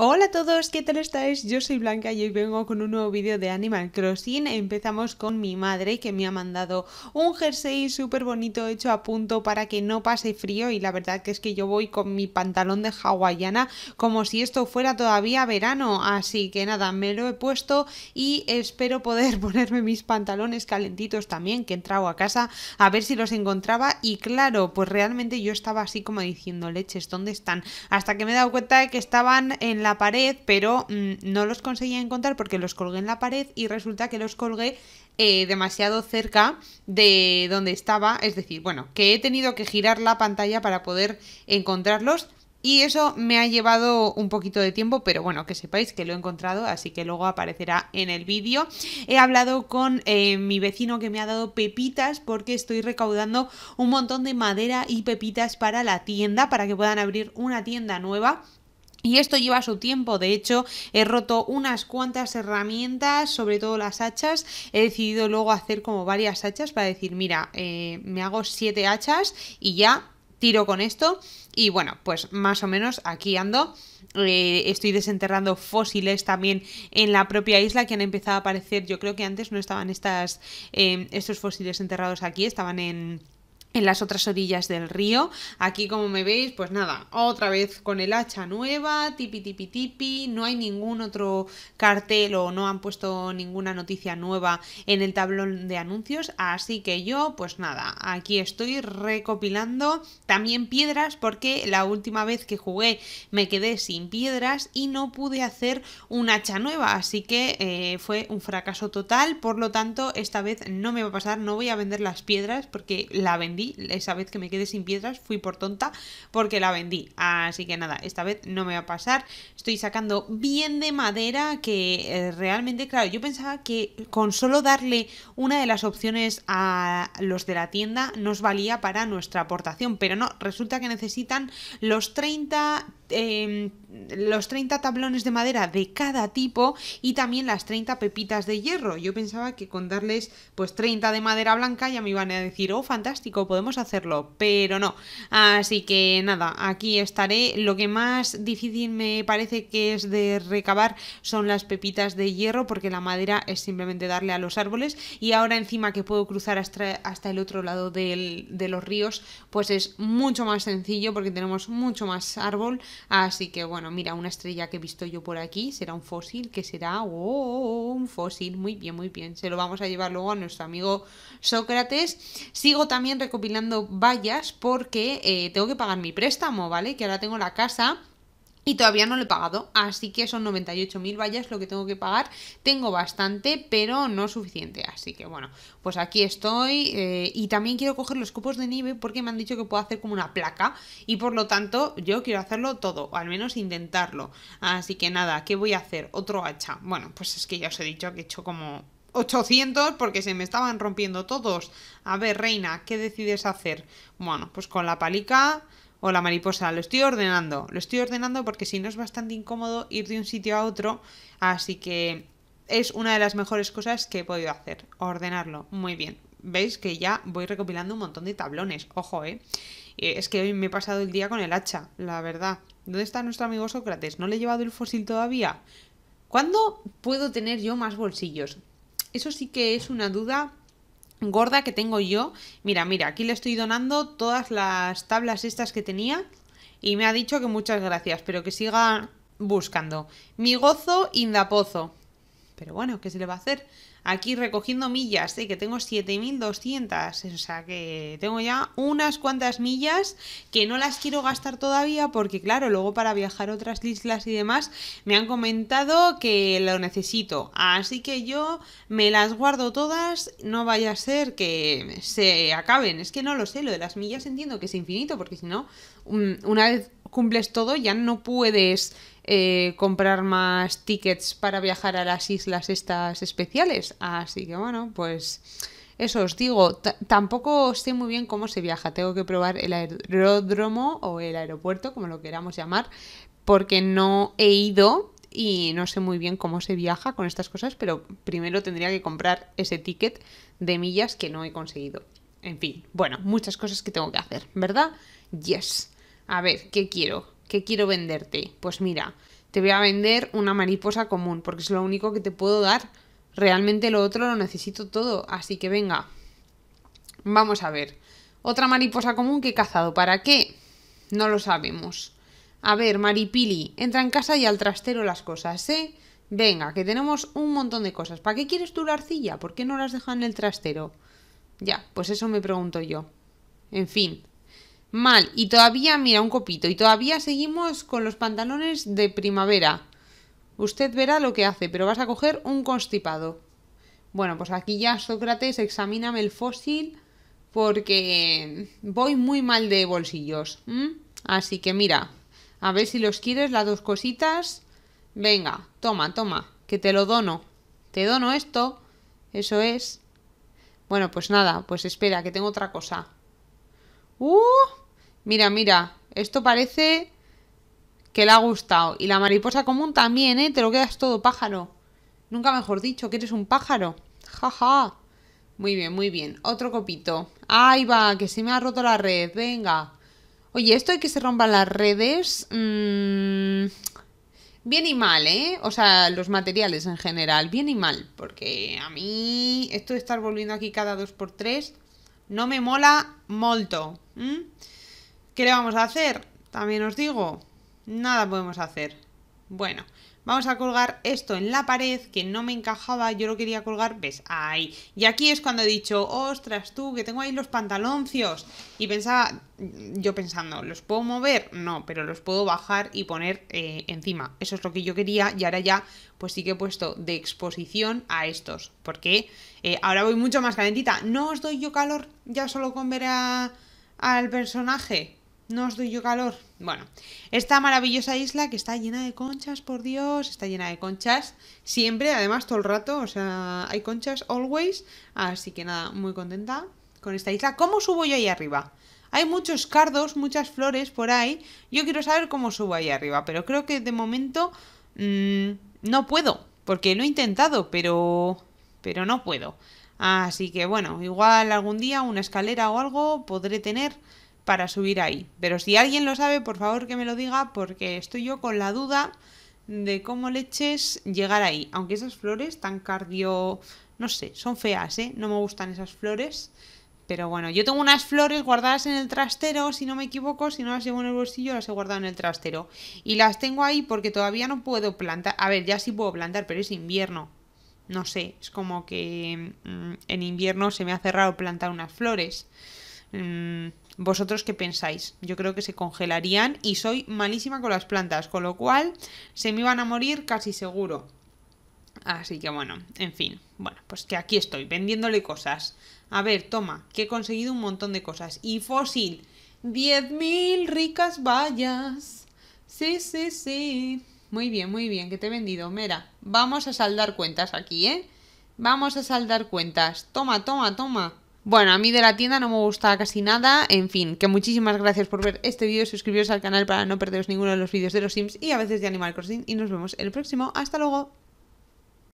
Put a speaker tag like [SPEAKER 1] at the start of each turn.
[SPEAKER 1] Hola a todos, ¿qué tal estáis? Yo soy Blanca y hoy vengo con un nuevo vídeo de Animal Crossing. Empezamos con mi madre que me ha mandado un jersey súper bonito hecho a punto para que no pase frío y la verdad que es que yo voy con mi pantalón de hawaiana como si esto fuera todavía verano. Así que nada, me lo he puesto y espero poder ponerme mis pantalones calentitos también que he entrado a casa a ver si los encontraba y claro, pues realmente yo estaba así como diciendo leches, ¿dónde están? Hasta que me he dado cuenta de que estaban en la pared, pero mm, no los conseguía encontrar porque los colgué en la pared y resulta que los colgué eh, demasiado cerca de donde estaba. Es decir, bueno, que he tenido que girar la pantalla para poder encontrarlos. Y eso me ha llevado un poquito de tiempo, pero bueno, que sepáis que lo he encontrado, así que luego aparecerá en el vídeo. He hablado con eh, mi vecino que me ha dado pepitas porque estoy recaudando un montón de madera y pepitas para la tienda, para que puedan abrir una tienda nueva y esto lleva su tiempo, de hecho he roto unas cuantas herramientas, sobre todo las hachas, he decidido luego hacer como varias hachas para decir, mira, eh, me hago siete hachas y ya tiro con esto y bueno, pues más o menos aquí ando. Eh, estoy desenterrando fósiles también en la propia isla que han empezado a aparecer. Yo creo que antes no estaban estas, eh, estos fósiles enterrados aquí, estaban en en las otras orillas del río. Aquí como me veis, pues nada, otra vez con el hacha nueva, tipi tipi tipi, no hay ningún otro cartel o no han puesto ninguna noticia nueva en el tablón de anuncios, así que yo pues nada, aquí estoy recopilando también piedras porque la última vez que jugué me quedé sin piedras y no pude hacer un hacha nueva, así que eh, fue un fracaso total, por lo tanto esta vez no me va a pasar, no voy a vender las piedras porque la vendí esa vez que me quedé sin piedras fui por tonta porque la vendí. Así que nada, esta vez no me va a pasar. Estoy sacando bien de madera que eh, realmente, claro, yo pensaba que con solo darle una de las opciones a los de la tienda nos valía para nuestra aportación. Pero no, resulta que necesitan los 30... Em, los 30 tablones de madera de cada tipo y también las 30 pepitas de hierro. Yo pensaba que con darles pues 30 de madera blanca ya me iban a decir, oh, fantástico, podemos hacerlo, pero no. Así que nada, aquí estaré. Lo que más difícil me parece que es de recabar son las pepitas de hierro, porque la madera es simplemente darle a los árboles. Y ahora encima que puedo cruzar hasta, el otro lado de los ríos, pues es mucho más sencillo porque tenemos mucho más árbol. Así que bueno, mira, una estrella que he visto yo por aquí será un fósil, que será oh, un fósil. Muy bien, muy bien. Se lo vamos a llevar luego a nuestro amigo Sócrates. Sigo también recomendando pilando vallas porque eh, tengo que pagar mi préstamo, ¿vale? Que ahora tengo la casa y todavía no lo he pagado, así que son 98.000 vallas lo que tengo que pagar. Tengo bastante, pero no suficiente, así que bueno, pues aquí estoy eh, y también quiero coger los cupos de nieve porque me han dicho que puedo hacer como una placa y por lo tanto yo quiero hacerlo todo, o al menos intentarlo. Así que nada, ¿qué voy a hacer? Otro hacha. Bueno, pues es que ya os he dicho que he hecho como 800 porque se me estaban rompiendo todos. A ver, reina, ¿qué decides hacer? Bueno, pues con la palica o la mariposa, lo estoy ordenando. Lo estoy ordenando porque si no es bastante incómodo ir de un sitio a otro, así que es una de las mejores cosas que he podido hacer, ordenarlo. Muy bien. Veis que ya voy recopilando un montón de tablones, ojo, ¿eh? eh es que hoy me he pasado el día con el hacha, la verdad. ¿Dónde está nuestro amigo Sócrates? ¿No le he llevado el fósil todavía? ¿Cuándo puedo tener yo más bolsillos? Eso sí que es una duda gorda que tengo yo. Mira, mira, aquí le estoy donando todas las tablas estas que tenía y me ha dicho que muchas gracias, pero que siga buscando. Mi gozo indapozo. Pero bueno, ¿qué se le va a hacer? Aquí recogiendo millas, ¿eh? que tengo 7.200, o sea que tengo ya unas cuantas millas que no las quiero gastar todavía porque claro, luego para viajar a otras islas y demás me han comentado que lo necesito. Así que yo me las guardo todas, no vaya a ser que se acaben. Es que no lo sé, lo de las millas entiendo que es infinito porque si no, mm, una vez cumples todo ya no puedes eh, comprar más tickets para viajar a las islas estas especiales. Así que bueno, pues eso os digo, tampoco sé muy bien cómo se viaja. Tengo que probar el aeródromo o el aeropuerto, como lo queramos llamar, porque no he ido y no sé muy bien cómo se viaja con estas cosas, pero primero tendría que comprar ese ticket de millas que no he conseguido. En fin, bueno, muchas cosas que tengo que hacer, ¿verdad? Yes. A ver, ¿qué quiero? ¿Qué quiero venderte? Pues mira, te voy a vender una mariposa común, porque es lo único que te puedo dar. Realmente lo otro lo necesito todo, así que venga. Vamos a ver. Otra mariposa común que he cazado. ¿Para qué? No lo sabemos. A ver, Maripili, entra en casa y al trastero las cosas, ¿eh? Venga, que tenemos un montón de cosas. ¿Para qué quieres tú la arcilla? ¿Por qué no las dejas en el trastero? Ya, pues eso me pregunto yo. En fin, Mal. Y todavía, mira, un copito. Y todavía seguimos con los pantalones de primavera. Usted verá lo que hace, pero vas a coger un constipado. Bueno, pues aquí ya Sócrates, examíname el fósil porque voy muy mal de bolsillos. Así que mira, a ver si los quieres, las dos cositas. Venga, toma, toma, que te lo dono. Te dono esto. Eso es. Bueno, pues nada, pues espera, que tengo otra cosa. ¡Uh! Mira, mira, esto parece que le ha gustado. Y la mariposa común también, ¿eh? Te lo quedas todo pájaro. Nunca mejor dicho, que eres un pájaro. Jaja. Ja. Muy bien, muy bien. Otro copito. Ahí va, que se me ha roto la red. Venga. Oye, esto de que se rompan las redes... Mm, bien y mal, ¿eh? O sea, los materiales en general. Bien y mal. Porque a mí esto de estar volviendo aquí cada dos por tres no me mola molto. ¿Qué le vamos a hacer? También os digo, nada podemos hacer. Bueno, Vamos a colgar esto en la pared, que no me encajaba, yo lo quería colgar, ¿ves? Ahí. Y aquí es cuando he dicho, ostras tú, que tengo ahí los pantaloncios. Y pensaba, yo pensando, ¿los puedo mover? No, pero los puedo bajar y poner eh, encima. Eso es lo que yo quería y ahora ya, pues sí que he puesto de exposición a estos. Porque eh, ahora voy mucho más calentita. No os doy yo calor ya solo con ver al personaje. No os doy yo calor. Bueno, esta maravillosa isla que está llena de conchas, por Dios, está llena de conchas. Siempre, además, todo el rato, o sea, hay conchas always. Así que nada, muy contenta con esta isla. ¿Cómo subo yo ahí arriba? Hay muchos cardos, muchas flores por ahí. Yo quiero saber cómo subo ahí arriba, pero creo que de momento mm, no puedo, porque lo he intentado, pero pero no puedo. Así que bueno, igual algún día una escalera o algo podré tener para subir ahí. Pero si alguien lo sabe, por favor que me lo diga porque estoy yo con la duda de cómo leches llegar ahí. Aunque esas flores tan cardio... No sé, son feas, ¿eh? No me gustan esas flores. Pero bueno, yo tengo unas flores guardadas en el trastero, si no me equivoco, si no las llevo en el bolsillo, las he guardado en el trastero. Y las tengo ahí porque todavía no puedo plantar. A ver, ya sí puedo plantar, pero es invierno. No sé, es como que mm, en invierno se me ha cerrado plantar unas flores. Mm, ¿Vosotros qué pensáis? Yo creo que se congelarían y soy malísima con las plantas, con lo cual se me iban a morir casi seguro. Así que bueno, en fin, bueno, pues que aquí estoy vendiéndole cosas. A ver, toma, que he conseguido un montón de cosas. Y fósil, 10.000 ricas vallas. Sí, sí, sí. Muy bien, muy bien, que te he vendido. Mira, vamos a saldar cuentas aquí, ¿eh? Vamos a saldar cuentas. Toma, toma, toma. Bueno, a mí de la tienda no me gusta casi nada. En fin, que muchísimas gracias por ver este vídeo. Suscribiros al canal para no perderos ninguno de los vídeos de los Sims y a veces de Animal Crossing. Y nos vemos el próximo. ¡Hasta luego!